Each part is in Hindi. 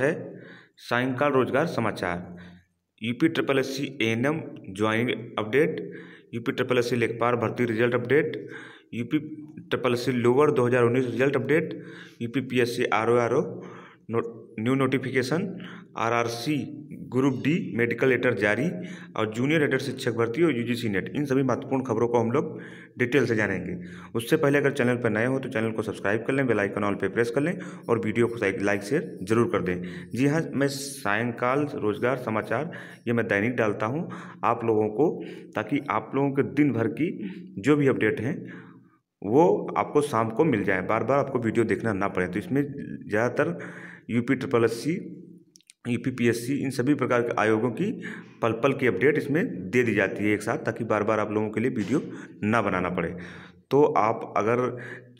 है सायंकाल रोजगार समाचार UP triple S C N M joining update UP triple S C लेखपाल भर्ती result update UP triple S C lower दो हज़ार उन्नीस result update UP P S C R O R O new notification R R C group D medical letter जारी और जूनियर एडर शिक्षक भर्ती और यूजीसी नेट इन सभी महत्वपूर्ण खबरों को हम लोग डिटेल से जानेंगे उससे पहले अगर चैनल पर नए हो तो चैनल को सब्सक्राइब कर लें बेल आइकन ऑल पे प्रेस कर लें और वीडियो को लाइक शेयर जरूर कर दें जी हाँ मैं सायंकाल रोजगार समाचार ये मैं दैनिक डालता हूँ आप लोगों को ताकि आप लोगों के दिन भर की जो भी अपडेट हैं वो आपको शाम को मिल जाए बार बार आपको वीडियो देखना ना पड़े तो इसमें ज़्यादातर UP triple S C U P P S C इन सभी प्रकार के आयोगों की पल पल की अपडेट इसमें दे दी जाती है एक साथ ताकि बार बार आप लोगों के लिए वीडियो ना बनाना पड़े तो आप अगर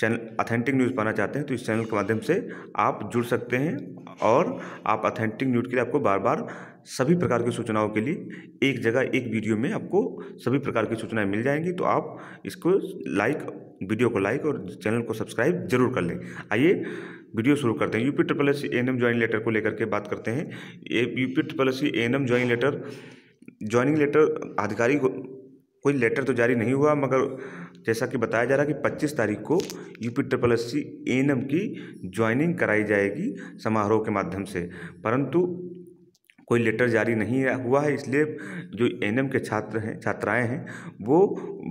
चैनल अथेंटिक न्यूज़ पाना चाहते हैं तो इस चैनल के माध्यम से आप जुड़ सकते हैं और आप अथेंटिक न्यूज़ के लिए आपको बार बार सभी प्रकार की सूचनाओं के लिए एक जगह एक वीडियो में आपको सभी प्रकार की सूचनाएं मिल जाएंगी तो आप इसको लाइक वीडियो को लाइक और चैनल को सब्सक्राइब जरूर कर लें आइए वीडियो शुरू करते हैं UP triple S N M join letter को लेकर के बात करते हैं UP triple S N M join letter joining letter आधिकारिक कोई लेटर तो जारी नहीं हुआ मगर जैसा कि बताया जा रहा है कि 25 तारीख को UP triple S C N M की ज्वाइनिंग कराई जाएगी समारोह के माध्यम से परंतु कोई लेटर जारी नहीं हुआ है इसलिए जो एन एम के छात्र हैं छात्राएं हैं वो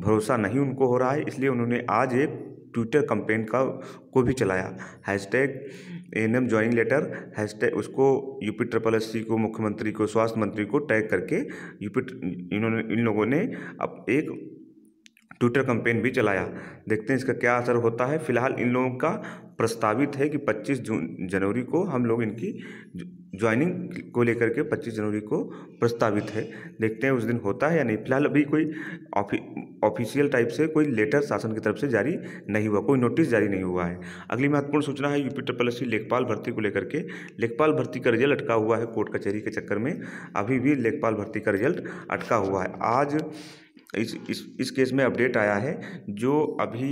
भरोसा नहीं उनको हो रहा है इसलिए उन्होंने आज एक ट्विटर कंपेन का को भी चलाया hash A N M joining letter hashtag उसको यूपी ट्रिपल एस सी को मुख्यमंत्री को स्वास्थ्य मंत्री को टैग करके यूपी इन्होंने इन लोगों ने अब एक ट्विटर कंपेन भी चलाया देखते हैं इसका क्या असर होता है फिलहाल इन लोगों का प्रस्तावित है कि 25 जून जनवरी को हम लोग इनकी ज्वाइनिंग को लेकर के 25 जनवरी को प्रस्तावित है देखते हैं उस दिन होता है या नहीं फिलहाल अभी कोई ऑफिशियल टाइप से कोई लेटर शासन की तरफ से जारी नहीं हुआ कोई नोटिस जारी नहीं हुआ है अगली महत्वपूर्ण सूचना है यूपी ट्रिपल एस लेखपाल भर्ती को लेकर के लेखपाल भर्ती का रिजल्ट अटका हुआ है कोर्ट कचहरी के चक्कर में अभी भी लेखपाल भर्ती का रिजल्ट अटका हुआ है आज इस इस इस केस में अपडेट आया है जो अभी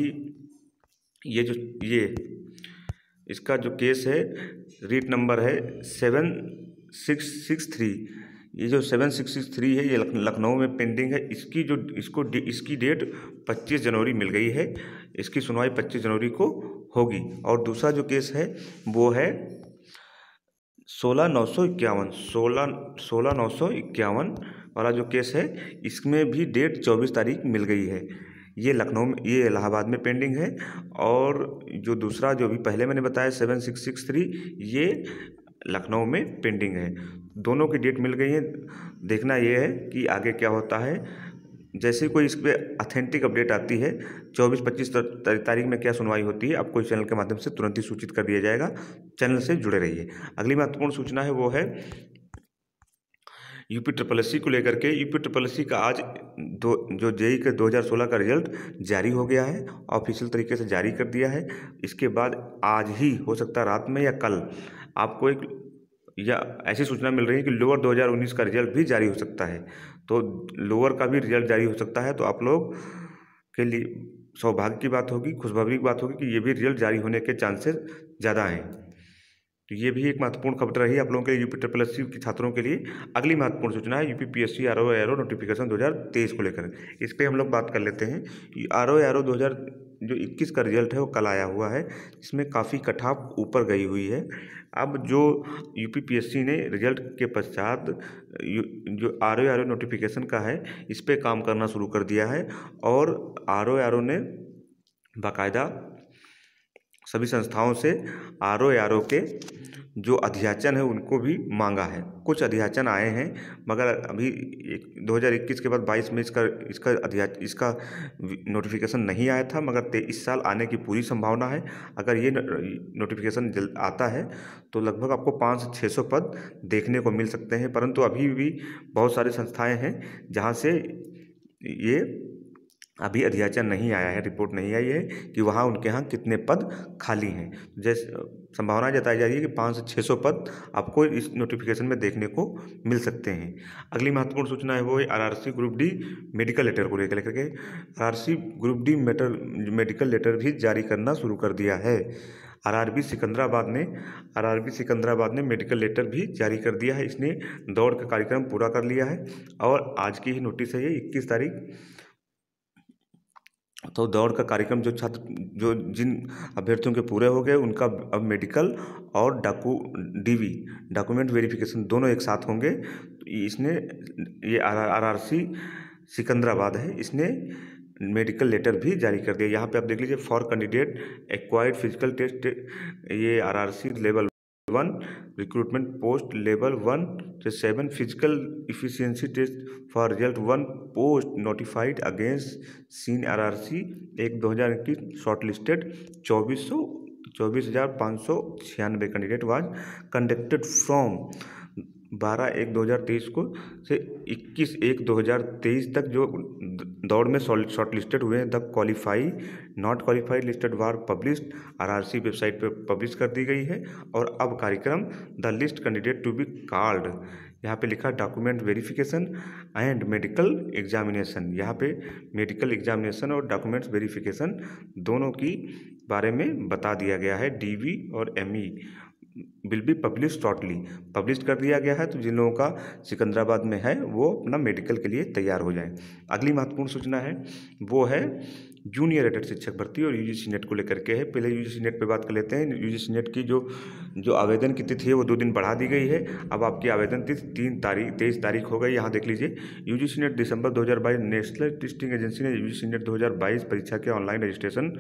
ये जो ये इसका जो केस है रीट नंबर है सेवन सिक्स सिक्स थ्री ये जो सेवन सिक्स सिक्स थ्री है ये लखनऊ में पेंडिंग है इसकी जो इसको इसकी डेट पच्चीस जनवरी मिल गई है इसकी सुनवाई पच्चीस जनवरी को होगी और दूसरा जो केस है वो है सोलह नौ सौ इक्यावन सोलह सोलह नौ सौ इक्यावन वाला जो केस है इसमें भी डेट चौबीस तारीख मिल गई है ये लखनऊ में ये इलाहाबाद में पेंडिंग है और जो दूसरा जो भी पहले मैंने बताया सेवन सिक्स सिक्स थ्री ये लखनऊ में पेंडिंग है दोनों की डेट मिल गई है देखना यह है कि आगे क्या होता है जैसे कोई इस पर अथेंटिक अपडेट आती है 24-25 तारीख में क्या सुनवाई होती है आपको इस चैनल के माध्यम से तुरंत ही सूचित कर दिया जाएगा चैनल से जुड़े रहिए अगली महत्वपूर्ण सूचना है वो है यू पी ट्रिपल एस को लेकर के यूपी ट्रिपल एस का आज दो जो जेई का 2016 का रिजल्ट जारी हो गया है ऑफिशियल तरीके से जारी कर दिया है इसके बाद आज ही हो सकता है रात में या कल आपको एक या ऐसी सूचना मिल रही है कि लोअर 2019 का रिजल्ट भी जारी हो सकता है तो लोअर का भी रिजल्ट जारी हो सकता है तो आप लोग के लिए सौभाग्य की बात होगी खुशखबरी की बात होगी कि ये भी रिजल्ट जारी होने के चांसेस ज़्यादा हैं तो ये भी एक महत्वपूर्ण खबर रही आप लोगों के लिए यूपी ट्रिपल एस के छात्रों के लिए अगली महत्वपूर्ण सूचना है UP P S C R O R O notification 2023 को लेकर इस पर हम लोग बात कर लेते हैं आर ओ आर ओ दो जो 21 का रिजल्ट है वो कल आया हुआ है इसमें काफ़ी कटाव ऊपर गई हुई है अब जो यूपीपीएससी ने रिजल्ट के पश्चात जो आर ओ आर नोटिफिकेशन का है इस पर काम करना शुरू कर दिया है और आर ओ ने बाकायदा सभी संस्थाओं से आर ओ आर ओ के जो अध्याचन है उनको भी मांगा है कुछ अध्याचन आए हैं मगर अभी दो हज़ार इक्कीस के बाद बाईस में इसका इसका अध्या इसका नोटिफिकेशन नहीं आया था मगर ते इस साल आने की पूरी संभावना है अगर ये नोटिफिकेशन जल्द आता है तो लगभग आपको पाँच से छः सौ पद देखने को मिल सकते हैं परंतु अभी भी बहुत सारी संस्थाएँ हैं जहाँ से ये अभी अधियाचन नहीं आया है रिपोर्ट नहीं आई है कि वहाँ उनके यहाँ कितने पद खाली हैं जैसे संभावना जताई जा रही है कि पाँच से छः सौ पद आपको इस नोटिफिकेशन में देखने को मिल सकते हैं अगली महत्वपूर्ण सूचना है वो R R C group D medical letter को लेकर लेकर के R R C group D matter medical letter भी जारी करना शुरू कर दिया है आर सिकंदराबाद ने आर सिकंदराबाद ने मेडिकल लेटर भी जारी कर दिया है इसने दौड़ का कार्यक्रम पूरा कर लिया है और आज की ही नोटिस है ये इक्कीस तारीख तो दौड़ का कार्यक्रम जो छात्र जो जिन अभ्यर्थियों के पूरे हो गए उनका अब मेडिकल और डाकू डी वी डॉक्यूमेंट वेरिफिकेशन दोनों एक साथ होंगे इसने ये आर आर सी सिकंदराबाद है इसने मेडिकल लेटर भी जारी कर दिया यहाँ पे आप देख लीजिए for candidate acquired physical test ये RRC level one recruitment post level one से seven physical efficiency test for result one post notified against CEN R R C एक दो हज़ार इक्कीस शॉर्ट लिस्टेड चौबीस सौ चौबीस हज़ार पाँच सौ छियानवे कैंडिडेट वाज कंडक्टेड फ्रॉम बारह एक दो हज़ार तेईस को से इक्कीस एक दो हज़ार तेईस तक जो दौड़ में शॉर्ट लिस्टेड हुए हैं the qualify not qualify listed वार आर आरआरसी वेबसाइट पर पब्लिश कर दी गई है और अब कार्यक्रम the list candidate to be called यहाँ पे लिखा document verification and medical examination यहाँ पे मेडिकल एग्जामिनेशन और डॉक्यूमेंट्स वेरिफिकेशन दोनों की बारे में बता दिया गया है डीवी और ME will be publish shortly publish कर दिया गया है तो जिन लोगों का सिकंदराबाद में है वो अपना मेडिकल के लिए तैयार हो जाएं अगली महत्वपूर्ण सूचना है वो है जूनियर एडेड शिक्षक भर्ती और यूजीसी नेट को लेकर के है पहले यूजीसी नेट पे बात कर लेते हैं यूजीसी नेट की जो जो आवेदन की तिथि है वो दो दिन बढ़ा दी गई है अब आपकी आवेदन तिथि तीन तारीख तेईस तारीख हो गई यहाँ देख लीजिए यूजीसी नेट दिसंबर 2022 नेशनल टेस्टिंग एजेंसी ने यू नेट 2022 परीक्षा के ऑनलाइन रजिस्ट्रेशन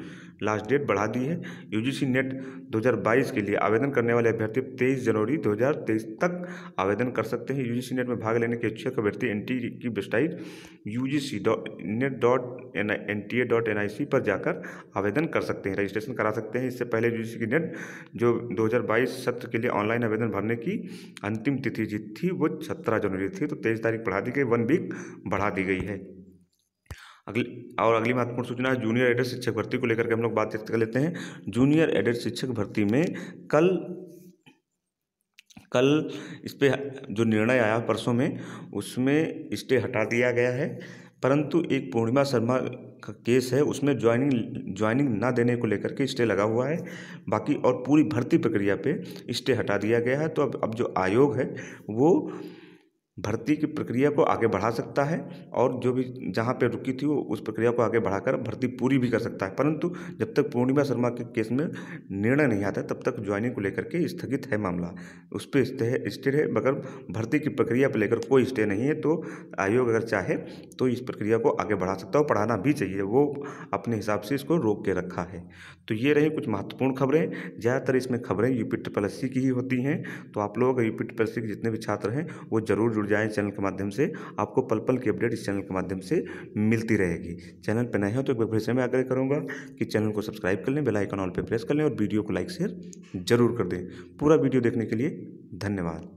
लास्ट डेट बढ़ा दी है यू नेट दो के लिए आवेदन करने वाले अभ्यर्थी तेईस जनवरी दो तक आवेदन कर सकते हैं यू नेट में भाग लेने के इच्छुक अभ्यर्थी एन e की website U G C dot net dot N N T A dot N N पर जाकर आवेदन कर सकते हैं रजिस्ट्रेशन करा सकते हैं इससे पहले यू की नेट जो 2022 सत्र के लिए ऑनलाइन आवेदन भरने की अंतिम तिथि जो थी वो सत्रह जनवरी थी तो तेईस तारीख बढ़ा दी गई वन वीक बढ़ा दी गई है अगली और अगली महत्वपूर्ण सूचना है जूनियर एडेड शिक्षक भर्ती को लेकर के हम लोग बातचीत कर लेते हैं जूनियर एडेड शिक्षक भर्ती में कल कल इस पर जो निर्णय आया परसों में उसमें स्टे हटा दिया गया है परंतु एक पूर्णिमा शर्मा का केस है उसमें ज्वाइनिंग ज्वाइनिंग ना देने को लेकर के स्टे लगा हुआ है बाकी और पूरी भर्ती प्रक्रिया पे स्टे हटा दिया गया है तो अब अब जो आयोग है वो भर्ती की प्रक्रिया को आगे बढ़ा सकता है और जो भी जहाँ पे रुकी थी वो उस प्रक्रिया को आगे बढ़ाकर भर्ती पूरी भी कर सकता है परंतु जब तक पूर्णिमा शर्मा के केस में निर्णय नहीं आता तब तक ज्वाइनिंग को लेकर के स्थगित है मामला उस पर स्टे है मगर भर्ती की प्रक्रिया पर लेकर कोई स्टे नहीं है तो आयोग अगर चाहे तो इस प्रक्रिया को आगे बढ़ा सकता है और पढ़ाना भी चाहिए वो अपने हिसाब से इसको रोक के रखा है तो ये रही कुछ महत्वपूर्ण खबरें ज़्यादातर इसमें खबरें यूपी ट्रिपल की ही होती हैं तो आप लोग यूपी ट्रिपल के जितने भी छात्र हैं वो जरूर जुड़ जुड़ जाएँ चैनल के माध्यम से आपको पल पल की अपडेट इस चैनल के माध्यम से मिलती रहेगी चैनल पर नए हो तो एक बार फिर से मैं आग्रह करूँगा कि चैनल को सब्सक्राइब कर लें बेलाइकन ऑल पर प्रेस कर लें और वीडियो को लाइक शेयर जरूर कर दें पूरा वीडियो देखने के लिए धन्यवाद